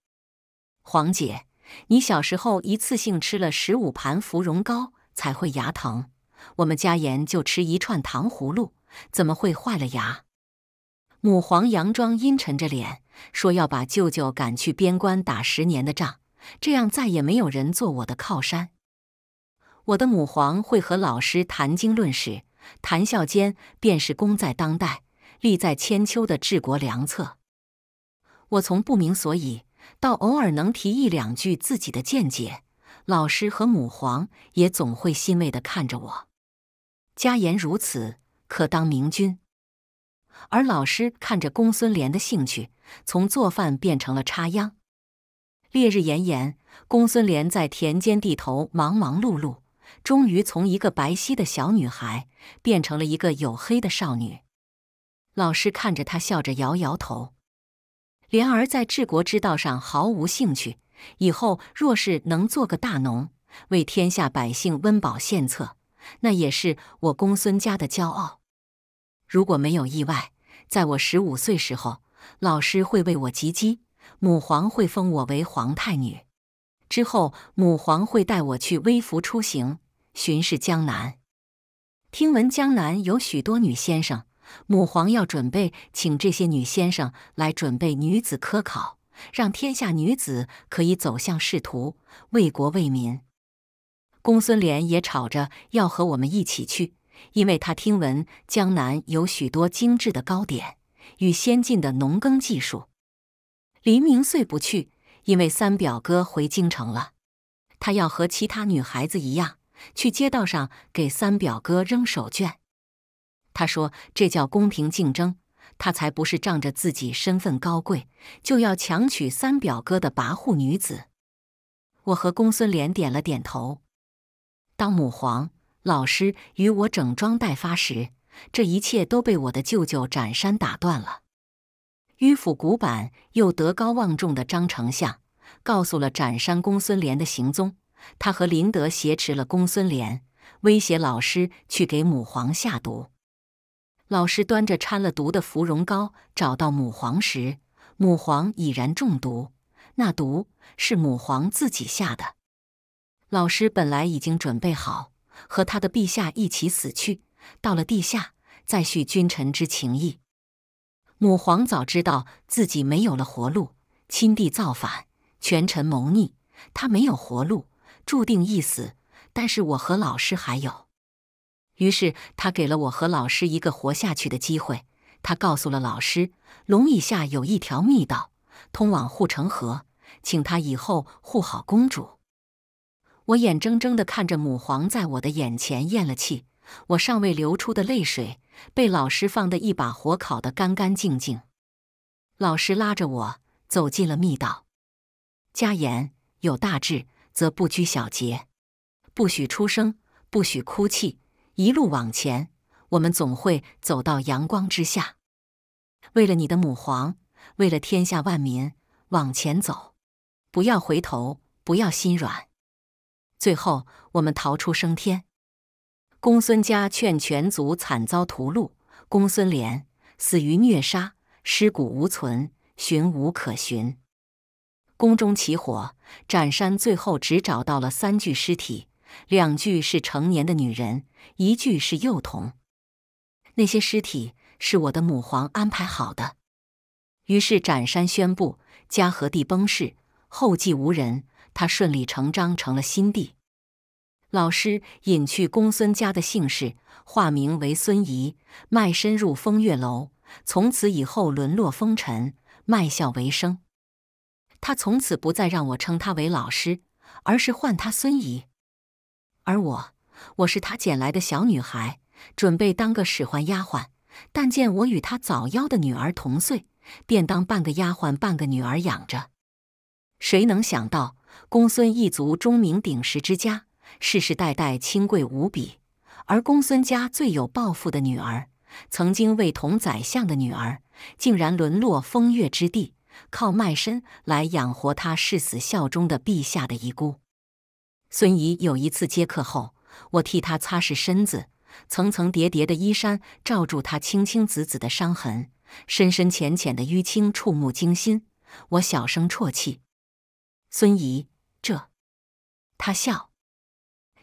皇姐，你小时候一次性吃了十五盘芙蓉糕才会牙疼，我们家妍就吃一串糖葫芦，怎么会坏了牙？”母皇佯装阴沉着脸。说要把舅舅赶去边关打十年的仗，这样再也没有人做我的靠山。我的母皇会和老师谈经论史，谈笑间便是功在当代、利在千秋的治国良策。我从不明所以，到偶尔能提一两句自己的见解，老师和母皇也总会欣慰的看着我。家言如此，可当明君。而老师看着公孙莲的兴趣从做饭变成了插秧。烈日炎炎，公孙莲在田间地头忙忙碌碌，终于从一个白皙的小女孩变成了一个黝黑的少女。老师看着她，笑着摇摇头：“莲儿在治国之道上毫无兴趣，以后若是能做个大农，为天下百姓温饱献策，那也是我公孙家的骄傲。”如果没有意外，在我十五岁时候，老师会为我及笄，母皇会封我为皇太女。之后，母皇会带我去微服出行，巡视江南。听闻江南有许多女先生，母皇要准备请这些女先生来准备女子科考，让天下女子可以走向仕途，为国为民。公孙连也吵着要和我们一起去。因为他听闻江南有许多精致的糕点与先进的农耕技术，黎明遂不去，因为三表哥回京城了，他要和其他女孩子一样去街道上给三表哥扔手绢。他说这叫公平竞争，他才不是仗着自己身份高贵就要强娶三表哥的跋扈女子。我和公孙连点了点头，当母皇。老师与我整装待发时，这一切都被我的舅舅斩山打断了。迂腐古板又德高望重的张丞相告诉了斩山公孙连的行踪，他和林德挟持了公孙连，威胁老师去给母皇下毒。老师端着掺了毒的芙蓉膏找到母皇时，母皇已然中毒，那毒是母皇自己下的。老师本来已经准备好。和他的陛下一起死去，到了地下再续君臣之情谊。母皇早知道自己没有了活路，亲弟造反，权臣谋逆，他没有活路，注定一死。但是我和老师还有，于是他给了我和老师一个活下去的机会。他告诉了老师，龙椅下有一条密道，通往护城河，请他以后护好公主。我眼睁睁地看着母皇在我的眼前咽了气，我尚未流出的泪水被老师放的一把火烤得干干净净。老师拉着我走进了密道。家言有大志，则不拘小节，不许出声，不许哭泣，一路往前，我们总会走到阳光之下。为了你的母皇，为了天下万民，往前走，不要回头，不要心软。最后，我们逃出升天。公孙家劝全族惨遭屠戮，公孙连死于虐杀，尸骨无存，寻无可寻。宫中起火，斩山最后只找到了三具尸体，两具是成年的女人，一具是幼童。那些尸体是我的母皇安排好的。于是斩山宣布，嘉禾帝崩逝，后继无人。他顺理成章成了新帝。老师隐去公孙家的姓氏，化名为孙仪，卖身入风月楼。从此以后，沦落风尘，卖笑为生。他从此不再让我称他为老师，而是唤他孙仪。而我，我是他捡来的小女孩，准备当个使唤丫鬟。但见我与他早夭的女儿同岁，便当半个丫鬟，半个女儿养着。谁能想到？公孙一族钟鸣鼎食之家，世世代代清贵无比。而公孙家最有抱负的女儿，曾经为同宰相的女儿，竟然沦落风月之地，靠卖身来养活她誓死效忠的陛下的遗孤。孙怡有一次接客后，我替她擦拭身子，层层叠叠的衣衫罩住她青青紫紫的伤痕，深深浅浅的淤青触目惊心。我小声啜泣，孙怡，这，他笑。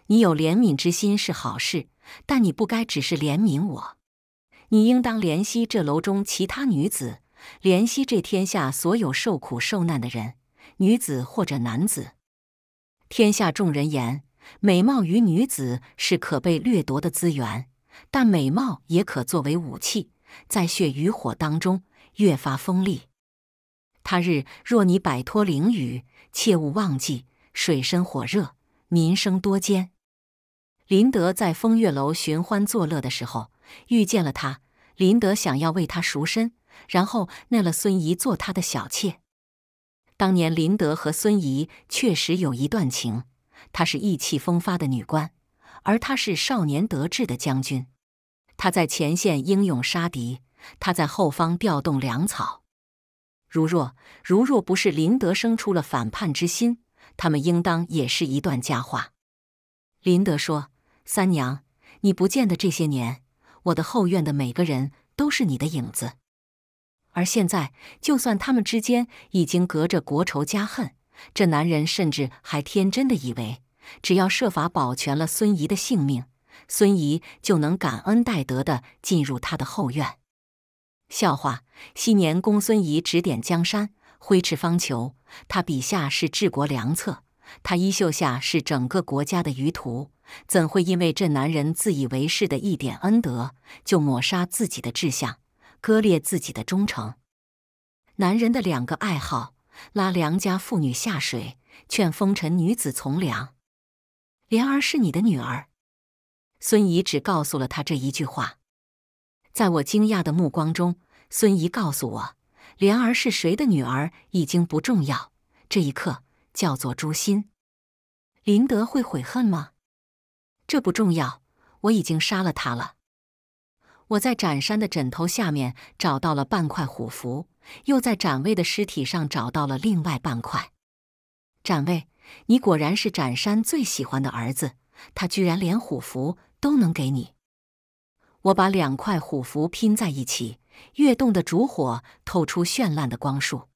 你有怜悯之心是好事，但你不该只是怜悯我。你应当怜惜这楼中其他女子，怜惜这天下所有受苦受难的人，女子或者男子。天下众人言，美貌与女子是可被掠夺的资源，但美貌也可作为武器，在血与火当中越发锋利。他日若你摆脱凌雨，切勿忘记，水深火热，民生多艰。林德在风月楼寻欢作乐的时候，遇见了他。林德想要为他赎身，然后纳了孙怡做他的小妾。当年林德和孙怡确实有一段情。她是意气风发的女官，而他是少年得志的将军。他在前线英勇杀敌，他在后方调动粮草。如若如若不是林德生出了反叛之心，他们应当也是一段佳话。林德说：“三娘，你不见得这些年我的后院的每个人都是你的影子。而现在，就算他们之间已经隔着国仇家恨，这男人甚至还天真的以为，只要设法保全了孙怡的性命，孙怡就能感恩戴德的进入他的后院。”笑话，昔年公孙仪指点江山，挥斥方遒。他笔下是治国良策，他衣袖下是整个国家的舆图。怎会因为这男人自以为是的一点恩德，就抹杀自己的志向，割裂自己的忠诚？男人的两个爱好：拉良家妇女下水，劝风尘女子从良。莲儿是你的女儿，孙怡只告诉了他这一句话。在我惊讶的目光中。孙姨告诉我，莲儿是谁的女儿已经不重要。这一刻叫做诛心。林德会悔恨吗？这不重要。我已经杀了他了。我在展山的枕头下面找到了半块虎符，又在展卫的尸体上找到了另外半块。展卫，你果然是展山最喜欢的儿子，他居然连虎符都能给你。我把两块虎符拼在一起。跃动的烛火透出绚烂的光束，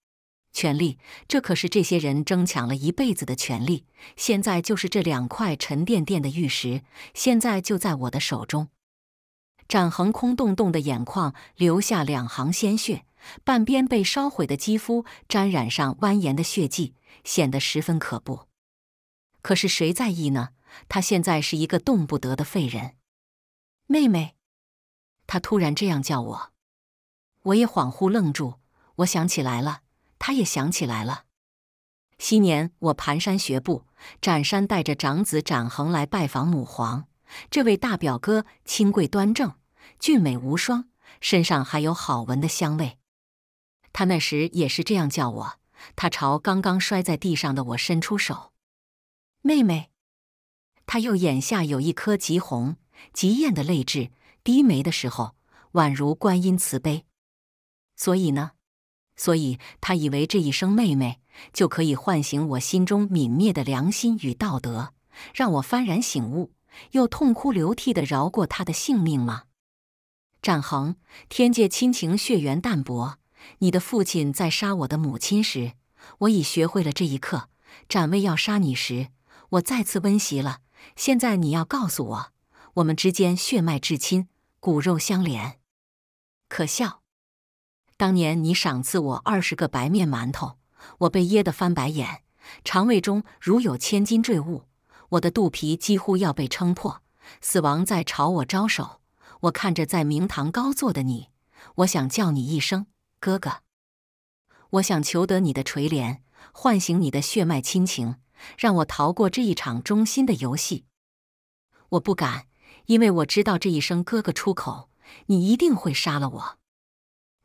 权力，这可是这些人争抢了一辈子的权力，现在就是这两块沉甸甸的玉石，现在就在我的手中。展恒空洞洞的眼眶流下两行鲜血，半边被烧毁的肌肤沾染上蜿蜒的血迹，显得十分可怖。可是谁在意呢？他现在是一个动不得的废人。妹妹，他突然这样叫我。我也恍惚愣住，我想起来了，他也想起来了。昔年我蹒跚学步，展山带着长子展恒来拜访母皇。这位大表哥清贵端正，俊美无双，身上还有好闻的香味。他那时也是这样叫我。他朝刚刚摔在地上的我伸出手，妹妹。他又眼下有一颗极红极艳的泪痣，低眉的时候宛如观音慈悲。所以呢，所以他以为这一声妹妹就可以唤醒我心中泯灭的良心与道德，让我幡然醒悟，又痛哭流涕的饶过他的性命吗？展恒，天界亲情血缘淡薄。你的父亲在杀我的母亲时，我已学会了这一刻；展卫要杀你时，我再次温习了。现在你要告诉我，我们之间血脉至亲，骨肉相连，可笑。当年你赏赐我二十个白面馒头，我被噎得翻白眼，肠胃中如有千斤坠物，我的肚皮几乎要被撑破，死亡在朝我招手。我看着在明堂高坐的你，我想叫你一声哥哥，我想求得你的垂怜，唤醒你的血脉亲情，让我逃过这一场忠心的游戏。我不敢，因为我知道这一声哥哥出口，你一定会杀了我。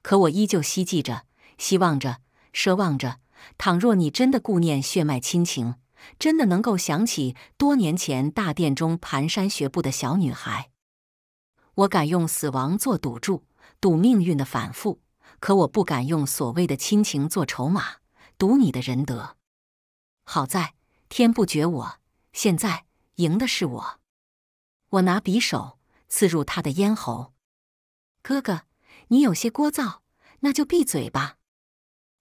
可我依旧希冀着，希望着，奢望着。倘若你真的顾念血脉亲情，真的能够想起多年前大殿中蹒跚学步的小女孩，我敢用死亡做赌注，赌命运的反复。可我不敢用所谓的亲情做筹码，赌你的仁德。好在天不绝我，现在赢的是我。我拿匕首刺入他的咽喉，哥哥。你有些聒噪，那就闭嘴吧。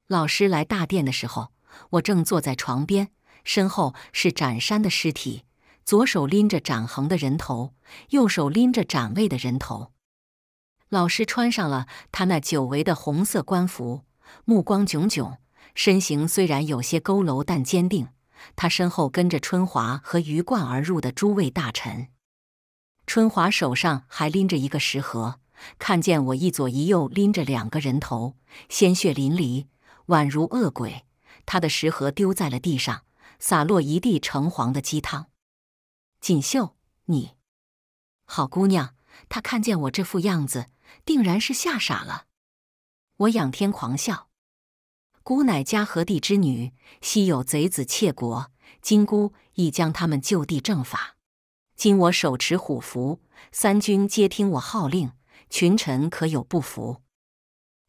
老师来大殿的时候，我正坐在床边，身后是展山的尸体，左手拎着展恒的人头，右手拎着展位的人头。老师穿上了他那久违的红色官服，目光炯炯，身形虽然有些佝偻，但坚定。他身后跟着春华和鱼贯而入的诸位大臣。春华手上还拎着一个食盒。看见我一左一右拎着两个人头，鲜血淋漓，宛如恶鬼。他的食盒丢在了地上，洒落一地橙黄的鸡汤。锦绣，你好，姑娘。他看见我这副样子，定然是吓傻了。我仰天狂笑：“姑乃家和帝之女，昔有贼子窃国，今姑已将他们就地正法。今我手持虎符，三军皆听我号令。”群臣可有不服？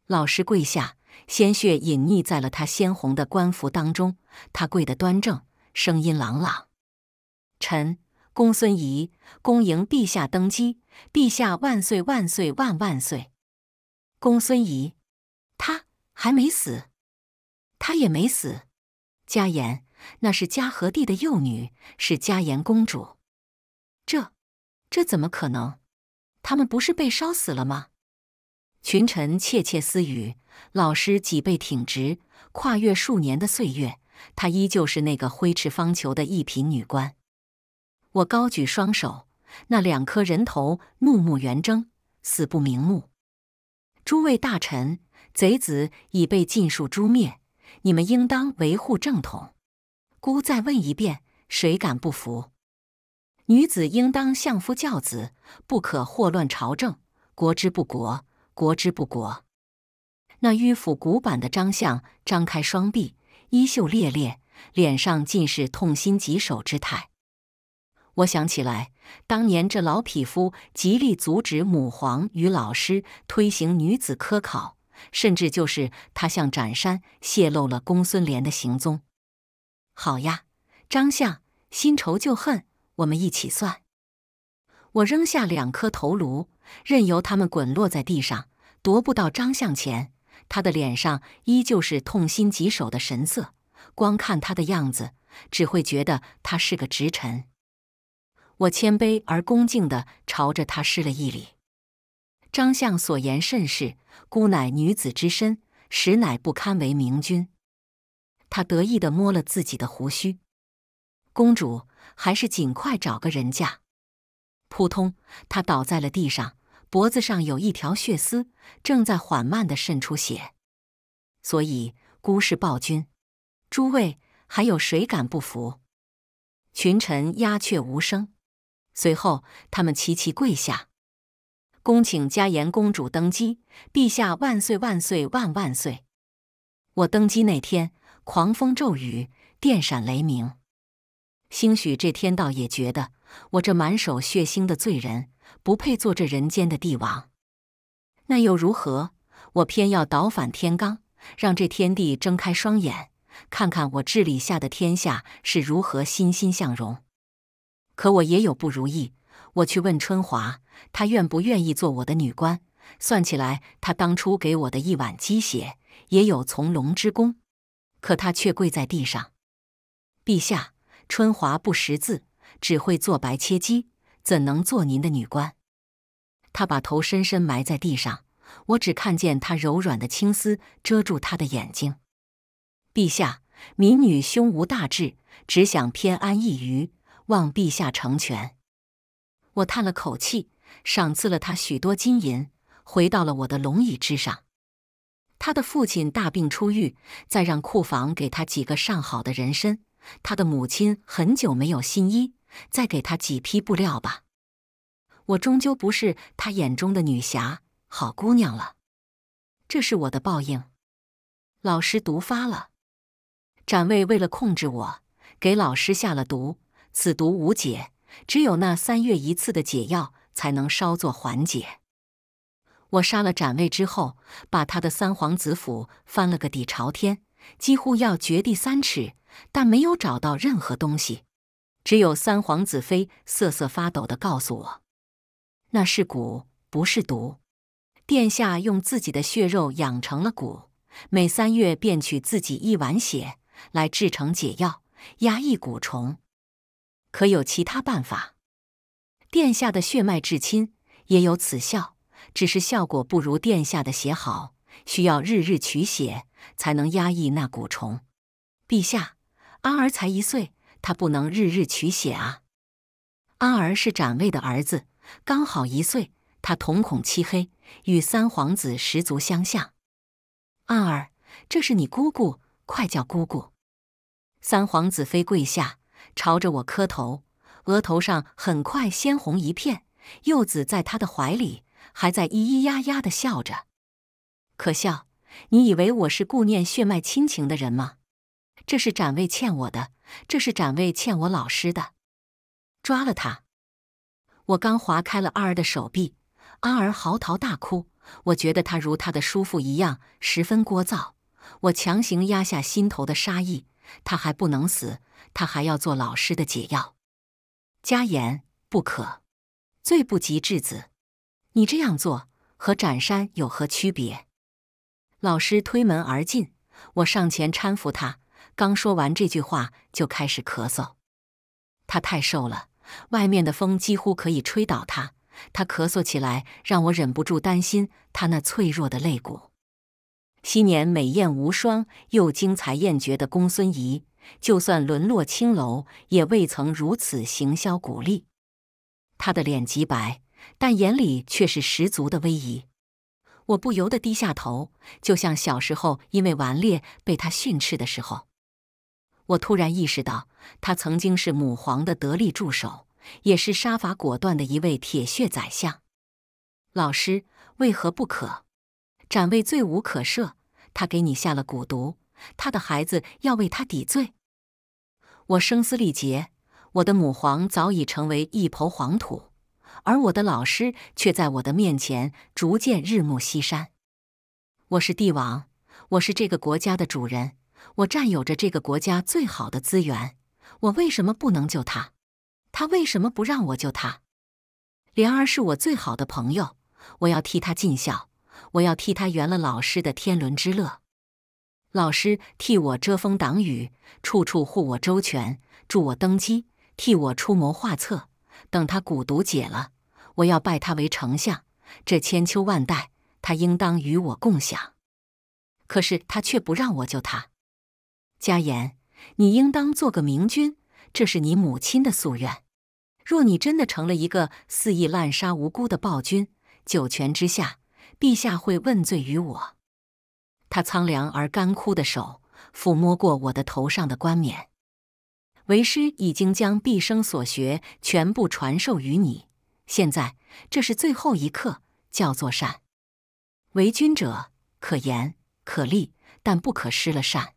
老师跪下，鲜血隐匿在了他鲜红的官服当中。他跪得端正，声音朗朗：“臣公孙仪恭迎陛下登基，陛下万岁万岁万万岁！”公孙仪，他还没死，他也没死。嘉言，那是嘉和帝的幼女，是嘉言公主。这，这怎么可能？他们不是被烧死了吗？群臣窃窃私语。老师脊背挺直，跨越数年的岁月，她依旧是那个挥斥方遒的一品女官。我高举双手，那两颗人头怒目圆睁，死不瞑目。诸位大臣，贼子已被尽数诛灭，你们应当维护正统。孤再问一遍，谁敢不服？女子应当相夫教子，不可祸乱朝政。国之不国，国之不国。那迂腐古板的张相张开双臂，衣袖猎猎，脸上尽是痛心疾首之态。我想起来，当年这老匹夫极力阻止母皇与老师推行女子科考，甚至就是他向展山泄露了公孙连的行踪。好呀，张相，新仇旧恨。我们一起算。我扔下两颗头颅，任由他们滚落在地上，踱步到张相前。他的脸上依旧是痛心疾首的神色，光看他的样子，只会觉得他是个直臣。我谦卑而恭敬的朝着他施了一礼。张相所言甚是，孤乃女子之身，实乃不堪为明君。他得意的摸了自己的胡须，公主。还是尽快找个人嫁。扑通，他倒在了地上，脖子上有一条血丝，正在缓慢的渗出血。所以，孤是暴君。诸位，还有谁敢不服？群臣鸦雀无声。随后，他们齐齐跪下，恭请嘉言公主登基。陛下万岁万岁万万岁！我登基那天，狂风骤雨，电闪雷鸣。兴许这天道也觉得我这满手血腥的罪人不配做这人间的帝王，那又如何？我偏要倒反天罡，让这天地睁开双眼，看看我治理下的天下是如何欣欣向荣。可我也有不如意，我去问春华，她愿不愿意做我的女官？算起来，她当初给我的一碗鸡血也有从龙之功，可她却跪在地上，陛下。春华不识字，只会做白切鸡，怎能做您的女官？他把头深深埋在地上，我只看见他柔软的青丝遮住他的眼睛。陛下，民女胸无大志，只想偏安一隅，望陛下成全。我叹了口气，赏赐了他许多金银，回到了我的龙椅之上。他的父亲大病初愈，再让库房给他几个上好的人参。他的母亲很久没有新衣，再给他几匹布料吧。我终究不是他眼中的女侠、好姑娘了。这是我的报应。老师毒发了，展卫为了控制我，给老师下了毒。此毒无解，只有那三月一次的解药才能稍作缓解。我杀了展卫之后，把他的三皇子府翻了个底朝天，几乎要掘地三尺。但没有找到任何东西，只有三皇子妃瑟瑟发抖地告诉我：“那是蛊，不是毒。殿下用自己的血肉养成了蛊，每三月便取自己一碗血来制成解药，压抑蛊虫。可有其他办法？殿下的血脉至亲也有此效，只是效果不如殿下的血好，需要日日取血才能压抑那蛊虫。陛下。”阿儿才一岁，他不能日日取血啊。阿儿是展位的儿子，刚好一岁。他瞳孔漆黑，与三皇子十足相像。安儿，这是你姑姑，快叫姑姑。三皇子妃跪下，朝着我磕头，额头上很快鲜红一片。幼子在他的怀里，还在咿咿呀呀的笑着。可笑，你以为我是顾念血脉亲情的人吗？这是展位欠我的，这是展位欠我老师的。抓了他！我刚划开了阿尔的手臂，阿尔嚎啕大哭。我觉得他如他的叔父一样，十分聒噪。我强行压下心头的杀意，他还不能死，他还要做老师的解药。加言不可，罪不及质子。你这样做和斩山有何区别？老师推门而进，我上前搀扶他。刚说完这句话，就开始咳嗽。他太瘦了，外面的风几乎可以吹倒他。他咳嗽起来，让我忍不住担心他那脆弱的肋骨。昔年美艳无双又精彩艳绝的公孙仪，就算沦落青楼，也未曾如此行销鼓励。他的脸极白，但眼里却是十足的威仪。我不由得低下头，就像小时候因为顽劣被他训斥的时候。我突然意识到，他曾经是母皇的得力助手，也是杀伐果断的一位铁血宰相。老师，为何不可？展卫罪无可赦，他给你下了蛊毒，他的孩子要为他抵罪。我声嘶力竭，我的母皇早已成为一抔黄土，而我的老师却在我的面前逐渐日暮西山。我是帝王，我是这个国家的主人。我占有着这个国家最好的资源，我为什么不能救他？他为什么不让我救他？莲儿是我最好的朋友，我要替他尽孝，我要替他圆了老师的天伦之乐。老师替我遮风挡雨，处处护我周全，助我登基，替我出谋划策。等他蛊毒解了，我要拜他为丞相，这千秋万代，他应当与我共享。可是他却不让我救他。嘉言，你应当做个明君，这是你母亲的夙愿。若你真的成了一个肆意滥杀无辜的暴君，九泉之下，陛下会问罪于我。他苍凉而干枯的手抚摸过我的头上的冠冕，为师已经将毕生所学全部传授于你。现在，这是最后一课，叫做善。为君者可言可立，但不可失了善。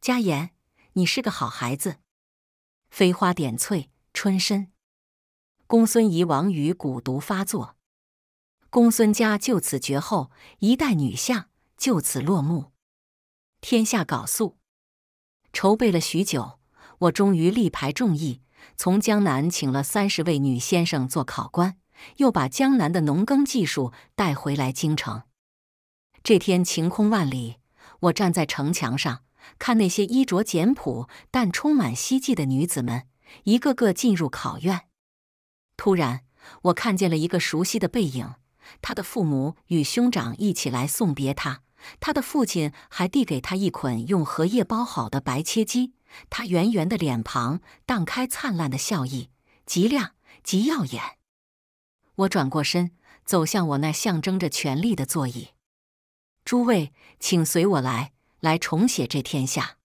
佳言，你是个好孩子。飞花点翠，春深。公孙仪、王于蛊毒发作，公孙家就此绝后，一代女相就此落幕。天下搞素，筹备了许久，我终于力排众议，从江南请了三十位女先生做考官，又把江南的农耕技术带回来京城。这天晴空万里，我站在城墙上。看那些衣着简朴但充满希冀的女子们，一个个进入考院。突然，我看见了一个熟悉的背影，他的父母与兄长一起来送别他，他的父亲还递给他一捆用荷叶包好的白切鸡。他圆圆的脸庞荡开灿烂的笑意，极亮极耀眼。我转过身，走向我那象征着权力的座椅。诸位，请随我来。来重写这天下。